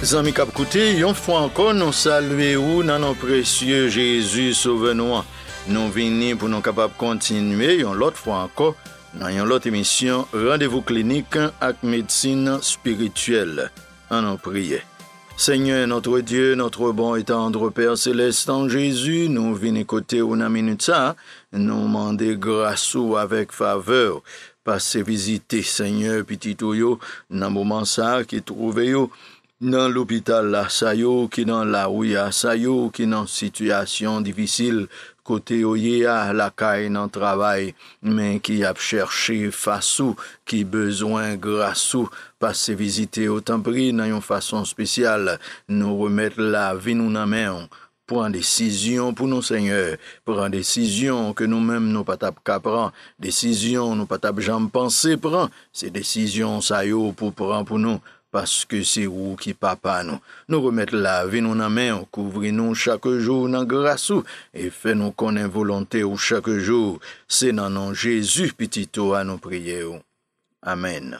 Zami Kapkouté, une fois encore, nous saluons dans nos précieux Jésus sauve nous Nous venons pour nous capables de continuer, une autre fois encore, dans une émission, rendez-vous clinique avec médecine spirituelle. En nous prier. Seigneur, notre Dieu, notre bon et tendre Père céleste en Jésus, nous venons côté ou minute ça, nous demander grâce ou avec faveur. passer visiter, Seigneur, petit ouyo' dans moment ça qui trouvez Nan l'opital la sa yo, ki nan la ouya sa yo, ki nan situasyon divisil, kote ouye a la kay nan travay, men ki ap cherche fasou, ki bezwen grasou, pase vizite o tempri nan yon fason spesyal, nou remet la vi nou nan men, pou an desisyon pou nou seigneur, pou an desisyon ke nou men nou patap ka pran, desisyon nou patap janm panse pran, se desisyon sa yo pou pran pou nou, Paske si ou ki papa nou, nou remet la, vi nou nan men, kouvri nou chak jou nan grasou, e fe nou konen volante ou chak jou, se nan nan Jezu pitito anou priye ou. Amen.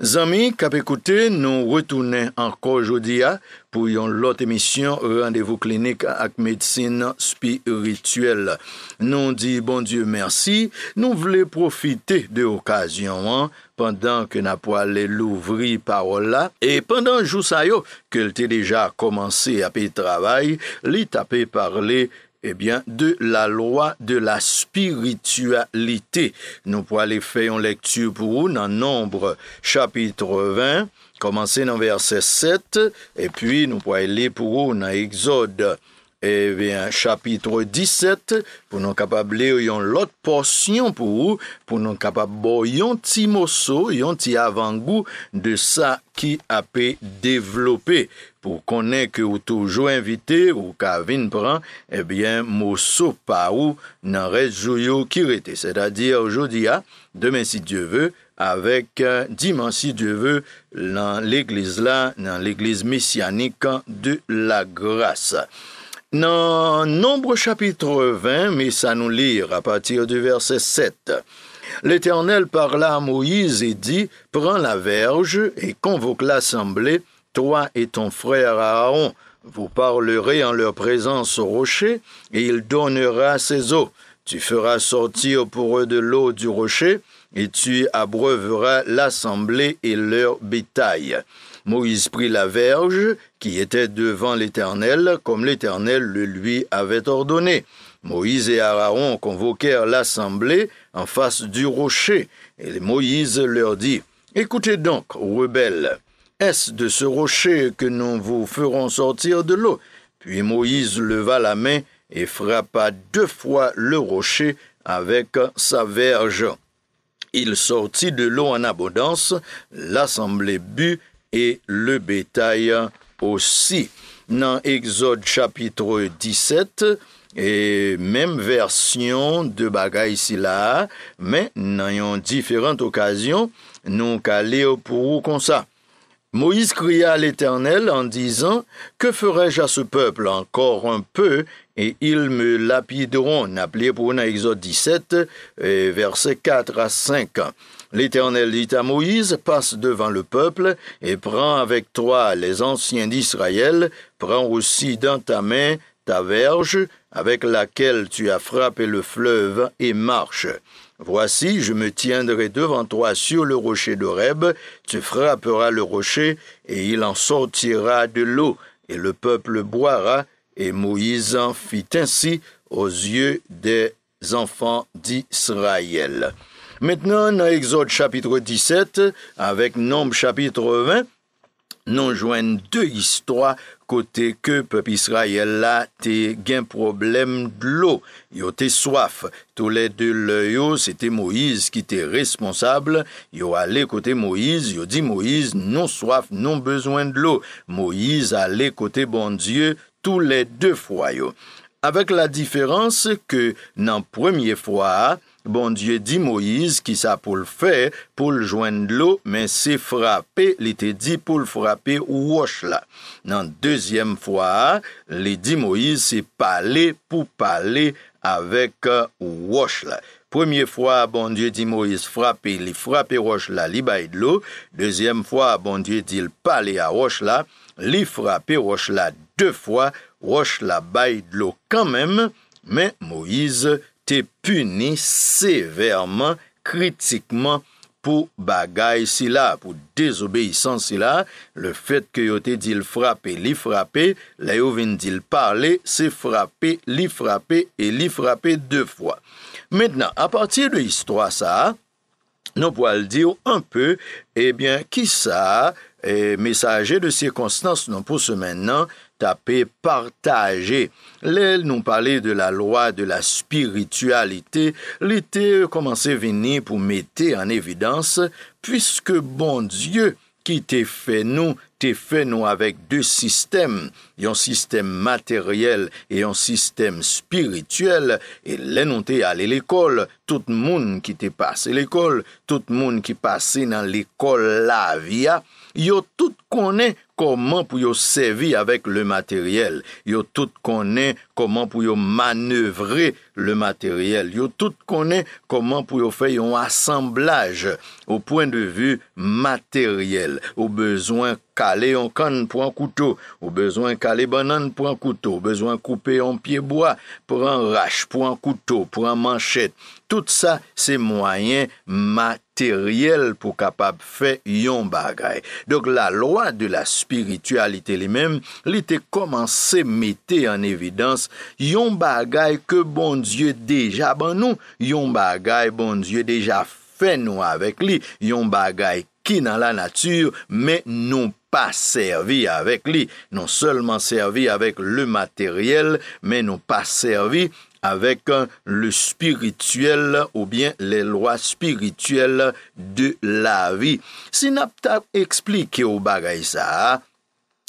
Zami, kap ekoute nou retounen anko jodia pou yon lot emisyon e randevo klinik ak medsine spi rituel. Nou di bon dieu mersi, nou vle profite de okasyon an, pandan ke napwa le louvri parola, e pandan jou sayo ke lte deja komanse api travay, li tape parli mwenye. eh bien, de la loi de la spiritualité. Nous pouvons aller faire une lecture pour vous dans Nombre chapitre 20, commencer dans verset 7, et puis nous pouvons aller pour vous dans Exode Ebyen, chapitre 17, pou nou kapab le ou yon lot porsyon pou ou, pou nou kapab bo yon ti mosso, yon ti avangou de sa ki apè developè. Pou konè ke ou toujou invite ou ka vin pran, ebyen, mosso pa ou nan rejou yo kirete. Se ta di, oujoudi ya, demen si dieve, avek dimen si dieve nan l'eglise la, nan l'eglise messianika de la grasa. Dans nombre chapitre 20, mais ça nous lire à partir du verset 7, l'Éternel parla à Moïse et dit, Prends la verge et convoque l'assemblée, toi et ton frère Aaron. Vous parlerez en leur présence au rocher, et il donnera ses eaux. Tu feras sortir pour eux de l'eau du rocher, et tu abreuveras l'assemblée et leur bétail. Moïse prit la verge qui était devant l'Éternel, comme l'Éternel le lui avait ordonné. Moïse et Aaron convoquèrent l'assemblée en face du rocher, et Moïse leur dit, Écoutez donc, rebelles, est-ce de ce rocher que nous vous ferons sortir de l'eau Puis Moïse leva la main et frappa deux fois le rocher avec sa verge. Il sortit de l'eau en abondance, l'assemblée but et le bétail aussi dans Exode chapitre 17, et même version de bagay si mais n'ayant nan yon diferent okasyon, nou pour pour comme ça. « Moïse cria à l'Éternel en disant, Que ferai-je à ce peuple encore un peu, et ils me lapideront. Appelé pour dans Exode 17, verset 4 à 5. L'Éternel dit à Moïse, passe devant le peuple, et prends avec toi les anciens d'Israël, prends aussi dans ta main ta verge avec laquelle tu as frappé le fleuve, et marche. Voici, je me tiendrai devant toi sur le rocher d'Oreb, tu frapperas le rocher, et il en sortira de l'eau, et le peuple boira, et Moïse en fit ainsi aux yeux des enfants d'Israël. Mètnen, na exot chapitre 17, avèk nom chapitre 20, non jwen de histwa kote ke pep Israel la te gen problem blou. Yo te swaf. Toulè de lè yo, se te Moïse ki te responsable, yo ale kote Moïse, yo di Moïse non swaf, non bezwen blou. Moïse ale kote bon dieu, toulè de fwa yo. Avèk la diferans ke nan premye fwa a, bon Dieu dit Moïse qui sa poule fait poule joindre l'eau mais c'est frappé, il te dit frapper frapper wash la. deuxième Deuxième fois, « Il dit Moïse c'est parler pour parler avec wash euh, la. Première fois, « bon Dieu dit Moïse frapper il frappe roche la, il de l'eau. Deuxième fois, « bon Dieu dit il à roche la, il frapper roche la. Deux fois, roche la baille de l'eau quand même, mais Moïse te puni severman, kritikman pou bagay si la, pou dezobeyisan si la, le fet ke yo te dil frape, li frape, la yo vin dil parle, se frape, li frape, e li frape de fwa. Mètenan, a patir de histwa sa a, Nous pouvons dire un peu, eh qui ça ça eh, messager de circonstances Non, pour ce maintenant, taper, Partager ». nous parlait de la loi de la spiritualité. L'été, commençait à venir pour mettre en évidence Puisque, bon Dieu ki te fè nou, te fè nou avèk dè sistèm, yon sistèm materyèl et yon sistèm spirityèl, et lè nou te yalè l'ékol, tout moun ki te passe l'ékol, tout moun ki passe nan l'ékol la via, yo tout konè koman pou yo sevi avèk lè materyèl, yo tout konè koman, koman pou yo manevre le materyel. Yo tout konen koman pou yo fe yon asemblaj ou poen de vu materyel. Ou bezwen kale yon kan pou an koutou, ou bezwen kale banan pou an koutou, ou bezwen koupe yon pieboa pou an rach, pou an koutou, pou an manchet. Tout sa se mwayen materyel pou kapab fe yon bagay. Dok la loa de la spiritualite li men, li te koman se mete an evidans Yon bagay ke bon dieu deja ban nou, yon bagay bon dieu deja fe nou avek li, yon bagay ki nan la natur, men nou pa servi avek li. Non seulement servi avek le materiel, men nou pa servi avek euh, le spirituel ou bien le loi spirituel de la vi. Si nap ta explike ou bagay sa a?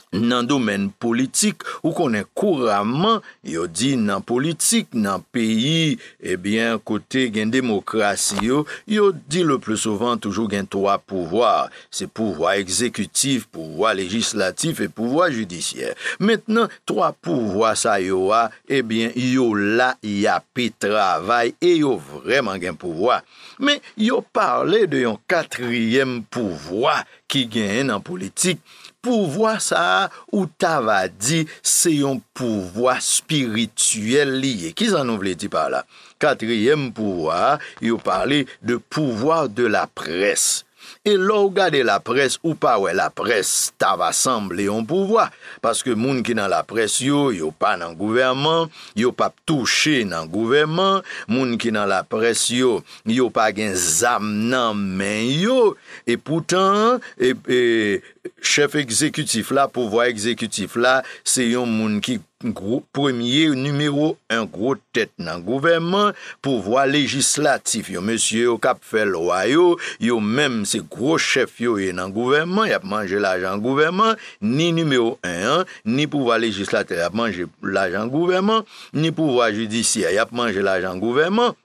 Nan domen politik, ou konen kouraman, yo di nan politik, nan peyi, ebyen kote gen demokrasi yo, yo di le plo sovan toujou gen 3 pouvoir. Se pouvoir ekzekutif, pouvoir legislatif, e pouvoir judisyer. Metnen, 3 pouvoir sa yo a, ebyen yo la yapi travay, e yo vreman gen pouvoir. Men, yo parle de yon 4e pouvoir ki gen en nan politik, Pouvoi sa ou ta va di se yon pouvoi spirituel liye. Kis an nou vle ti pa la? Katriyem pouvoi yo parli de pouvoi de la pres. E lor gade la pres ou pa we la pres, ta va sanble yon pouvoi. Paske moun ki nan la pres yo, yo pa nan gouvernment. Yo pa touche nan gouvernment. Moun ki nan la pres yo, yo pa gen zam nan men yo. E poutan... E, e, Chef ekzekutif la, pouvoi ekzekutif la, se yon moun ki premier, numéro 1, gro tèt nan gouvenman, pouvoi legislatif, yon monsye yo kap fè lo a yo, yo mèm se gro chef yo yo nan gouvenman, yap manje la jan gouvenman, ni numéro 1, ni pouvoi legislatif, yap manje la jan gouvenman, ni pouvoi judisya, yap manje la jan gouvenman.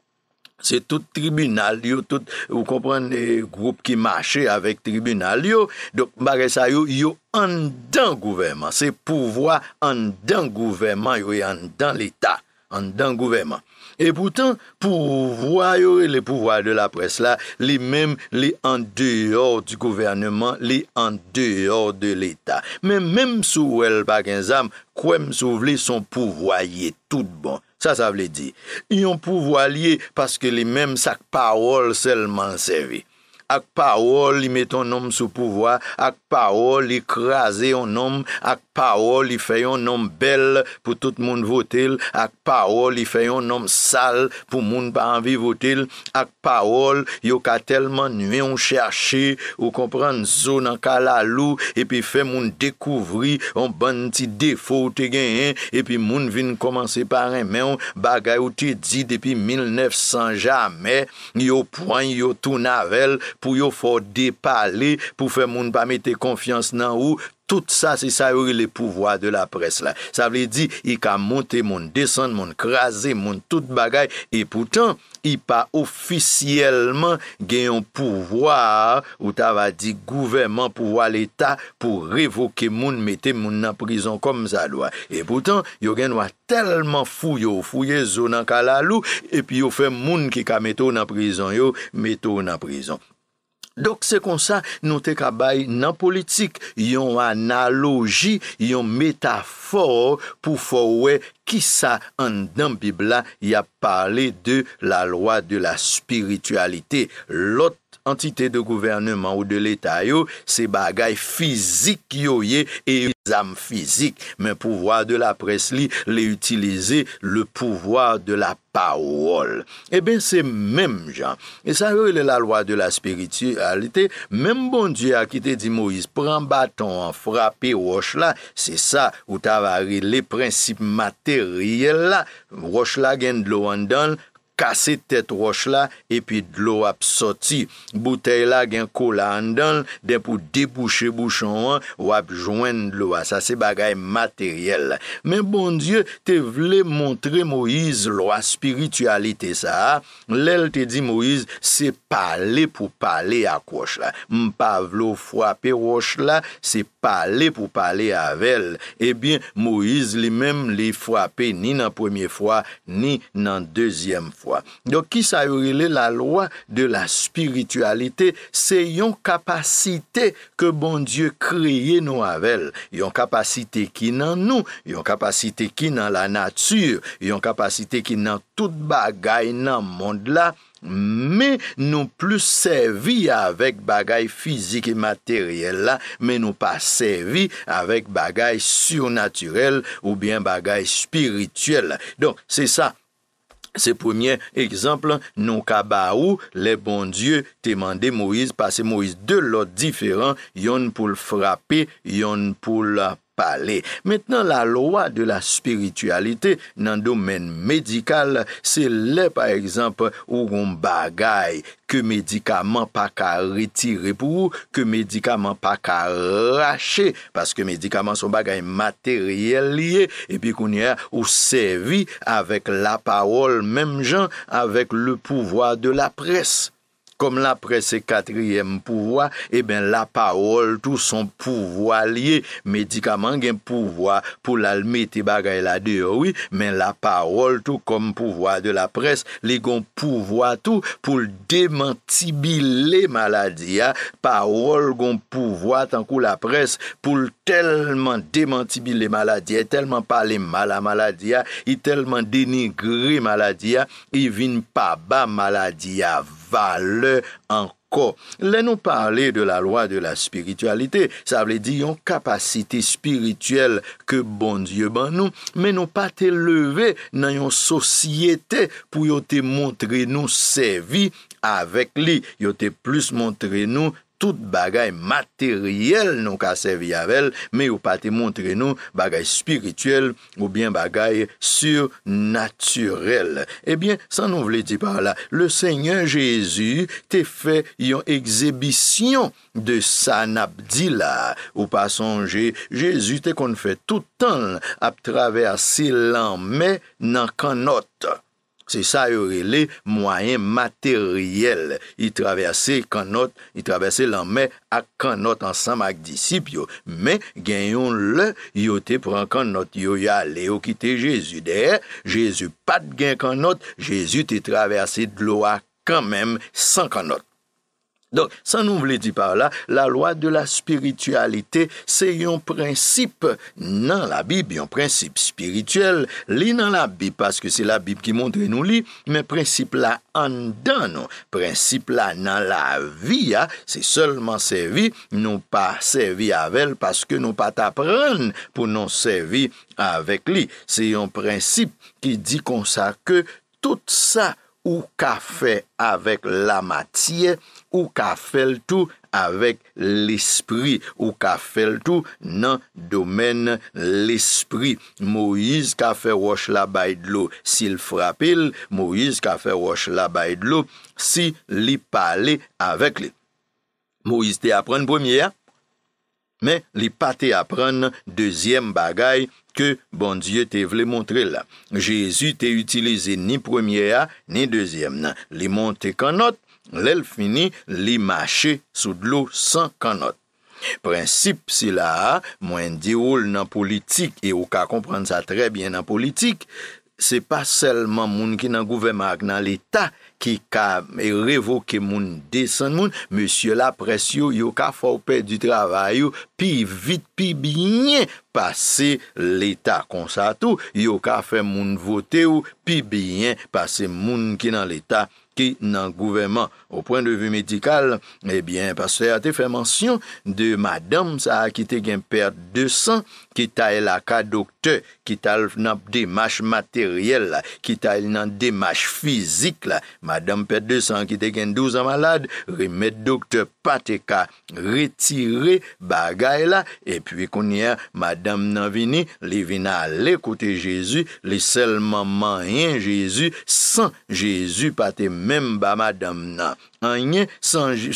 Se tout tribunal yo, tout, ou komprende, group ki mache avèk tribunal yo, dok bagè sa yo, yo an dan gouvernman. Se pouvoi an dan gouvernman yo, e an dan l'Etat, an dan gouvernman. E poutan, pouvoi yo, e le pouvoi de la pres la, li mèm li an deyor di gouvernman, li an deyor de l'Etat. Mèm mèm sou el bagè zam, kouèm sou vli son pouvoye tout bon. Ça, ça veut dire, ils ont pouvoir lié parce que les mêmes sacs paroles seulement servent. Ak paol li meton nom sou pouvoa, ak paol li kreaze yon nom, ak paol li fè yon nom bel pou tout moun votel, ak paol li fè yon nom sal pou moun pa anvi votel, ak paol yo ka telman nye yon chershe ou komprende zo nan kalalou, pou yo fò depale pou fè moun pa mette konfians nan ou, tout sa si sa yori le pouvoi de la pres la. Sa vle di, i ka monte, moun desen, moun krasi, moun tout bagay, e poutan, i pa ofisiyelman gen yon pouvoi ou ta va di gouverman pou wale ta pou revoke moun, mette moun nan prizon kom sa lwa. E poutan, yo gen wak telman fou yo, fouye zo nan kalalou, e pi yo fè moun ki ka mette ou nan prizon yo, mette ou nan prizon. Dok se kon sa, nou te kabay nan politik, yon analogi, yon metafor pou fowe ki sa an dan bibla ya pale de la lwa de la spiritualite lot. Entité de gouvernement ou de l'état yo, se bagay fizik yo ye, e yu zam fizik. Men pouvoar de la presli, le utilize le pouvoar de la powol. E eh ben se menm jan. E sa yo elè la loi de la spiritualité, menm bon diya ki te di Moïse, pren baton an frape wosh la, se sa ou ta vari le prinsip materiel la, wosh la gen dlo wandan, kase tet roch la, epi dlo wap soti. Boutey la gen kola an don, den pou debouche bouchon an, wap jwen dlo wap. Ah, sa se bagay materyel. Men bon die, te vle montre Moïse lwa spiritualite sa. Lèl te di Moïse, se pale pou pale akroch la. Mpav lo fwape roch la, se pale pou pale avèl. Ebyen, eh Moïse li men li fwape ni nan premier fwa, ni nan deuxième fwa. Don ki sa yorile la lwa de la spiritualite, se yon kapasite ke bon Diyo kriye nou avel. Yon kapasite ki nan nou, yon kapasite ki nan la natur, yon kapasite ki nan tout bagay nan mond la, me nou plus servi avek bagay fizik e materiel la, me nou pas servi avek bagay surnaturel ou bien bagay spirituel. Don se sa kapasite. Se premiè ekzamp, nou kaba ou, le bon dieu temande Moïse, pase Moïse de lot diferan, yon pou l frape, yon pou l pape. Palè, mètnen la loa de la spiritualité nan domène médikal, sè lè pa ekzamp ou goun bagay ke médikaman pa ka retirè pou ou, ke médikaman pa ka rachè, paske médikaman son bagay materyèl liye, epi koun yè ou sèvi avèk la pawol mèm jan avèk le pouvoi de la presse. Kom la pres se katriyem pouvoi, e eh ben la parol tou son pouvoi liye. Medikaman gen pouvoi pou lalmeti bagay la dewi, men la parol tou kom pouvoi de la pres, li gon pouvoi tou pou l demantibi le maladi ya. Parol gon pouvoi tankou la pres pou l teman. telman demantibil le maladia, telman pale mala maladia, telman denigri maladia, e vin pa ba maladia vale anko. Le nou pale de la loi de la spiritualite, sa vle di yon kapasite spirituel ke bon dieu ban nou, men nou pa te leve nan yon sosyete pou yote montre nou se vi avek li. Yote plus montre nou sevi tout bagay materyel nou kasev yavel, me ou pa te montre nou bagay spirituel ou bien bagay surnaturel. Ebyen, eh san nou vle di par la, le Seigneur Jezu te fe yon ekzebisyon de sanabdi la. Ou pa sonje, Jezu te konfe toutan ap trave a silan me nan kanot. Se sa yore le mwayen materyel, yi travese kanot, yi travese lanme ak kanot ansanm ak disip yo, men genyon le, yo te pran kanot, yo ya le yo kite Jezu der, Jezu pat gen kanot, Jezu te travese dlo a kanmem san kanot. Donk, san nou vle di par la, la loi de la spiritualite, se yon prinsip nan la Bib, yon prinsip spirituel, li nan la Bib, paske se la Bib ki montre nou li, men prinsip la an dan nou. Prinsip la nan la vi, se solman se vi, nou pa se vi avel, paske nou pa ta pran pou nou se vi avek li. Se yon prinsip ki di konsa ke tout sa ou ka fe avek la matye, Ou ka fel tou avek l'esprit. Ou ka fel tou nan domen l'esprit. Moïse ka fe roche la baye d'lo. Si l'frapil, Moïse ka fe roche la baye d'lo. Si li pale avek li. Moïse te apren premye a. Men li pa te apren dezyem bagay ke bon die te vle montre la. Jezu te utilize ni premye a, ni dezyem nan. Li monte kanot. Lèl fini, li mache sou d'lou san kanot Prinsip sila a, mwen di oul nan politik E ou ka komprende sa trebyen nan politik Se pa selman moun ki nan gouvemak nan l'Etat Ki ka revoke moun desen moun Monsie la presyo, yo ka fawpe di travayou Pi vit, pi binyen, pase l'Etat Konsa tou, yo ka fe moun vote ou Pi binyen, pase moun ki nan l'Etat ki nan gouvenman. Ou poen de vu medikal, ebyen, eh paswe a te fè mensyon de madame sa akite gen perde de san, Ki tay la ka dokte, ki tay nan demache materyel la, ki tay nan demache fizik la, madame pet 200 ki te gen 12 amalade, remet dokte pate ka, retire bagay la, epi konye madame nan vini, li vina lekote jesu, li selman manyen jesu, san jesu pate menm ba madame nan. Sanyen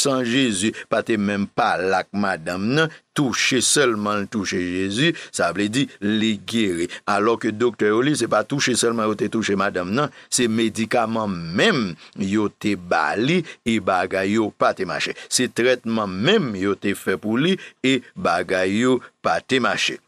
san Jezu pati menm pa lak madam nan, touche selman touche Jezu, sa vle di li gyeri. Alo ke doktor li se pa touche selman yo te touche madam nan, se medikaman menm yo te bali e bagay yo pati mache. Se tretman menm yo te fe pou li e bagay yo pati mache.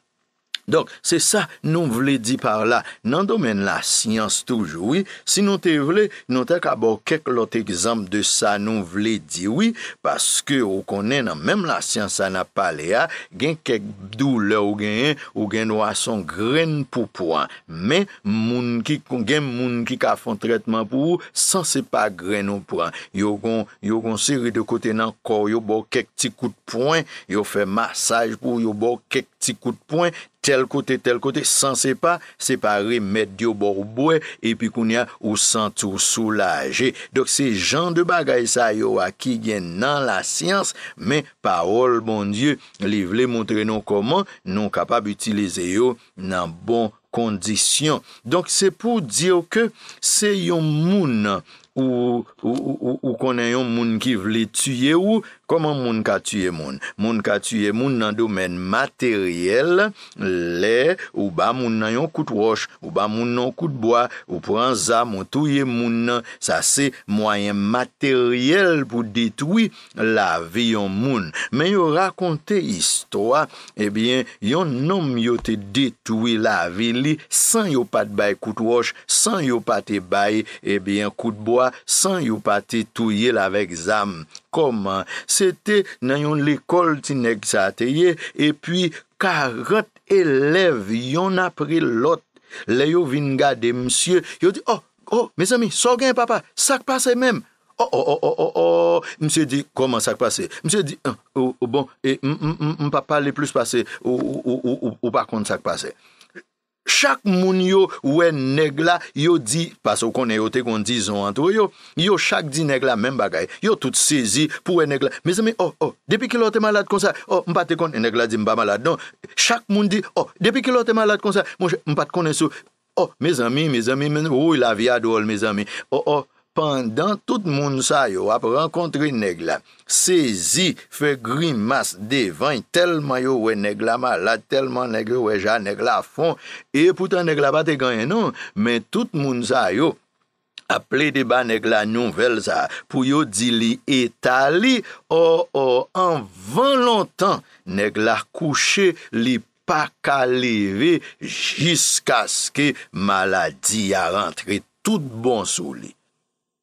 Donk, se sa nou vle di par la, nan domen la siyans toujou, si nou te vle, nou te ka bo kek lot ekzamp de sa nou vle di, oui, paske ou konen nan, menm la siyans anap pale ya, gen kek doule ou gen ou gen ou ason gren pou pou an, men moun ki, gen moun ki ka fon tretman pou ou, san se pa gren ou pou an, yo kon, yo kon siri de kote nan kor, yo bo kek ti kout pou an, yo fe masaj pou, yo bo kek ti kout pou an, tel kote, tel kote, san se pa separe medyo borbwe epi koun ya ou san tou soulaje. Dok se jan de bagay sa yo a ki gen nan la siyans, men parol bon die, li vle montre non koman, non kapab utilize yo nan bon kondisyon. Dok se pou diyo ke se yon moun nan. Ou konen yon moun ki vle tuye ou Koman moun ka tuye moun Moun ka tuye moun nan domen materyel Le ou ba moun nan yon kout wosh Ou ba moun nan kout bwa Ou pran za moun tuye moun Sa se mwayen materyel pou detwi la vi yon moun Men yo rakonte istwa Ebyen yon nom yo te detwi la vi li San yo pat bay kout wosh San yo pat te bay kout bwa San yon pati touye lave exam Koman Sete nan yon lekol ti neg sa teye E pi karat elev Yon apri lot Le yon vin gade msye Yon di Oh, oh, mes ami, so gen papa Sak pase men Oh, oh, oh, oh, oh Mse di Koman sak pase Mse di Bon, e m mm, mm, mm, papa li plus pase Ou, ou, ou, ou Ou pa kont sak pase Chak moun yo wè negla, yo di, pas ou konen yo te kon di zon an tou, yo chak di negla men bagay, yo tout sezi pou wè negla, me zami, oh, oh, depi ki lò te malad kon sa, oh, mpa te kon, e negla di mba malad, non, chak moun di, oh, depi ki lò te malad kon sa, mpa te konen sou, oh, me zami, me zami, oh, la viadol, me zami, oh, oh. Pendan tout moun sa yo ap renkontre negla, sezi fe grimas devan, telman yo we negla malade, telman negla we ja negla fon, e poutan negla ba te ganyen nou, men tout moun sa yo, aple deba negla nouvel sa, pou yo di li etali, or or, an van lontan, negla kouche li pa kalive, jiska ske maladi a rentre tout bon sou li.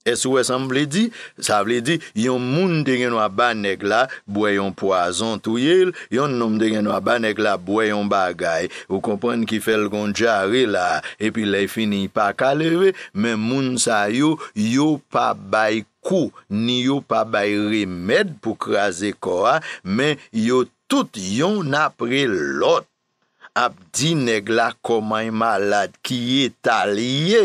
E sou e sa m vle di? Sa vle di, yon moun de genwa ba neg la, bwe yon poazan tou yel, yon nom de genwa ba neg la, bwe yon bagay. Ou kompren ki fel kon jare la, epi la e fini pa kalere, men moun sa yo, yo pa bay kou, ni yo pa bay remed pou kraze kora, men yo tout yon apre lot. ap di neg la komay malade ki yi talye,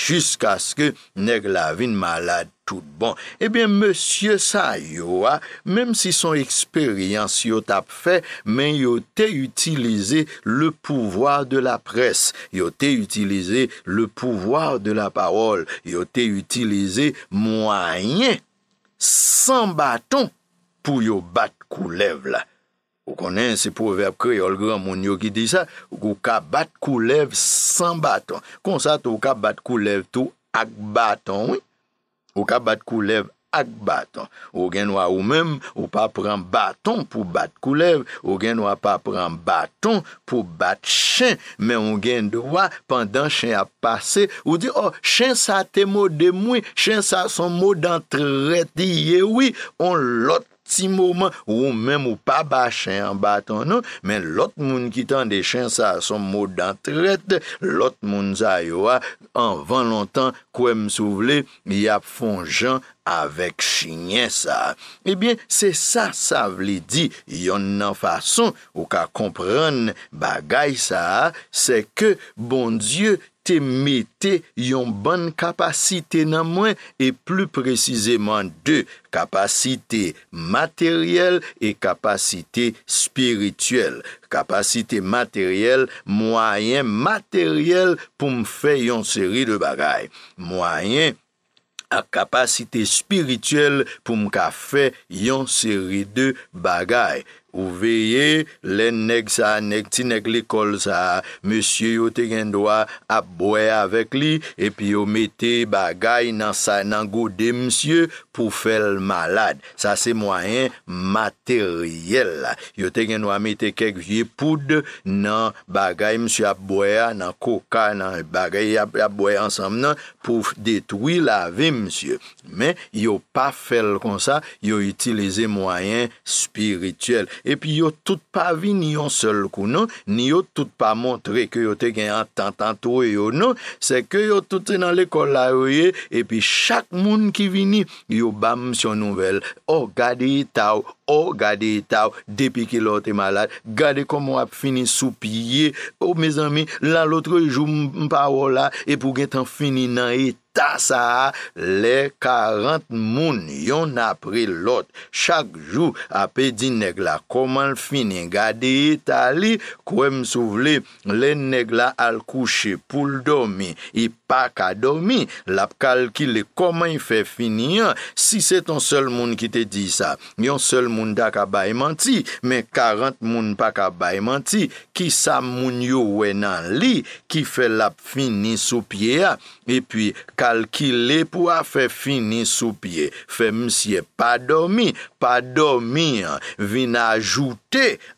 jisk aske neg la vin malade tout bon. Ebyen, eh monsye sa yo a, mem si son eksperyans yo tap fe, men yo te utilize le pouvoir de la presse, yo te utilize le pouvoir de la parol, yo te utilize mwanyen san baton pou yo bat kou lev la. Ou konen se proverb kreol gran moun yo ki di sa, ou ka bat koulev san baton. Konsat ou ka bat koulev tou ak baton, oui? Ou ka bat koulev ak baton. Ou genwa ou mem, ou pa pran baton pou bat koulev, ou genwa pa pran baton pou bat chen, men ou genwa pandan chen a pase, ou di, oh, chen sa te mou demoui, chen sa son mou dantre diye, oui? On lot. Si mouman ou mèm ou pa ba chen an baton an, non? men lot moun ki tan de chen sa son mou dan tret, lot moun zay ou an, an van lontan kwen m sou vle, y ap fon jan avèk chinyen sa. Ebyen, eh se sa sa vle di, yon nan fason ou ka kompran bagay sa, se ke, bon dieu, Te mette yon ban kapasite nan mwen e plu precizeman de kapasite materyel e kapasite spirituel. Kapasite materyel, mwayen materyel pou m fe yon seri de bagay. Mwayen kapasite spirituel pou m ka fe yon seri de bagay. Ou veye, lè nèk sa, nèk ti nèk lè kol sa, monsye yo te gen doa apbouè avèk li, epi yo metè bagay nan sa nan goudè monsye pou fèl malade. Sa se mwayen materyèl. Yo te gen doa metè kek vie poud nan bagay monsye apbouè nan koka nan bagay apbouè ansam nan pou detwil avè monsye. Men yo pa fèl kon sa, yo itilize mwayen spirityèl. Epi yo tout pa vin yon sol kou, non? Ni yo tout pa montre ke yo te gen an tan tan tou e yo, non? Se ke yo tout se nan l'ekol la yo ye, epi chak moun ki vini, yo bam syon nouvel. O, oh, gade itaw, o, oh, gade itaw, depi ki lor te malad, gade komo ap fini sou piye. O, oh, me zami, lan lotre jou mpa wola, epi ou gen tan fini nan itaw. Ta sa, le karant moun yon apri lot. Chak jou apè di negla koman l finin. Gade itali, kwen m souvle, le negla al kouche pou l domi. pa ka domi, lap kalkile koman y fe fini an, si se ton sol moun ki te di sa, yon sol moun da ka bayman ti, men karant moun pa ka bayman ti, ki sa moun yo wè nan li, ki fe lap fini sou pie an, e pi kalkile pou a fe fini sou pie, fe msye pa domi, pa domi an, vina ajout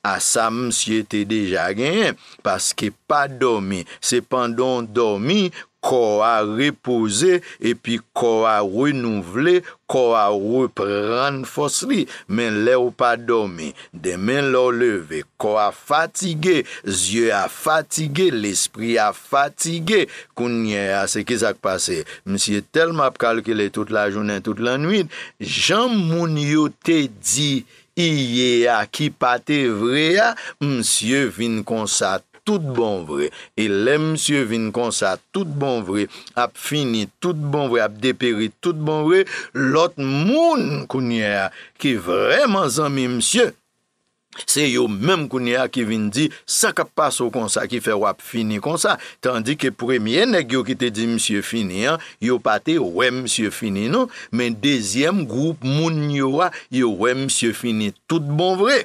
A sa msye te deja genyen Paske pa domi Se pandon domi Ko a repose E pi ko a renouvle Ko a repran fosli Men le ou pa domi Demen lor leve Ko a fatige Zye a fatige L espri a fatige Kounye a seke sak pase Msye tel map kalkele Tout la jounen, tout la nwit Jan moun yo te di Iye a ki pate vre a, msye vin konsa tout bon vre. E le msye vin konsa tout bon vre, ap fini tout bon vre, ap deperi tout bon vre, lot moun kounye a ki vreman zanmi msye. Se yo menm kouni a ki vin di, sakap paso kon sa ki fe wap fini kon sa. Tandik ke premye neg yo ki te di msye fini an, yo pate wè msye fini non. Men dezyem group moun yo wè msye fini. Tout bon vre.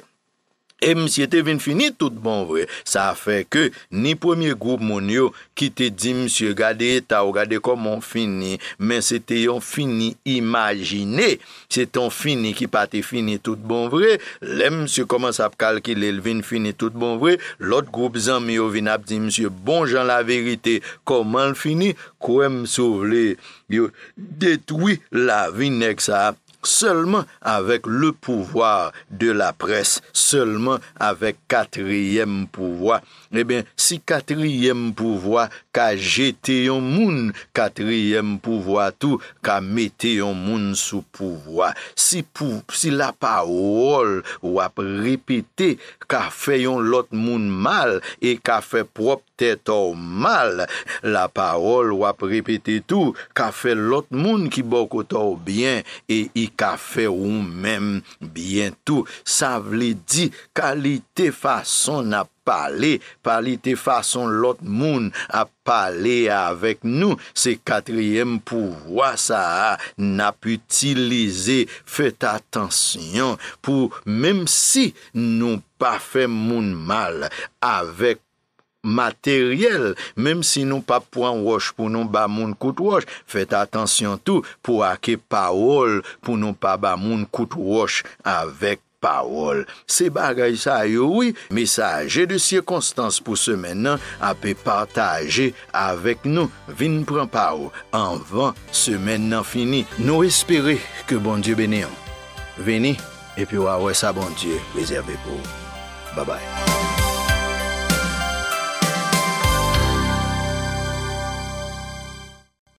E msye te vin fini tout bon vre, sa fe ke ni premier groub moun yo ki te di msye gade etaw, gade koman fini, men se te yon fini imajine, se ton fini ki pati fini tout bon vre, le msye koman sa ap kalkile vin fini tout bon vre, lot groub zan mi yo vin ap di msye bon jan la verite koman fini, kwen sou vle yo detwi la vin ek sa ap. seulement avec le pouvoir de la presse, seulement avec quatrième pouvoir. Eh bien, si quatrième pouvoir ka jete yon moun katriyem pouvoa tou, ka mette yon moun sou pouvoa. Si la parol wap repete, ka fè yon lot moun mal, e ka fè prop tè tou mal, la parol wap repete tou, ka fè lot moun ki bokotou bien, e i ka fè ou mèm bien tou. Sa vle di kalite fason ap, pale, pale te fason lot moun ap pale avek nou, se katriyem pouwa sa a nap utilize, fet atensyon pou, mem si nou pa fe moun mal avek materyel, mem si nou pa pou an wosh pou nou ba moun kout wosh, fet atensyon tou pou ake paol pou nou pa ba moun kout wosh avek, Pa wol, se bagay sa yowi, misaj, jè de syekonstans pou semen nan, apè partajè avèk nou, vin pran pa ou, anvan semen nan fini, nou espere ke bon Diyo bene yon. Veni, epi wawè sa bon Diyo, vizèrbe pou. Ba bay.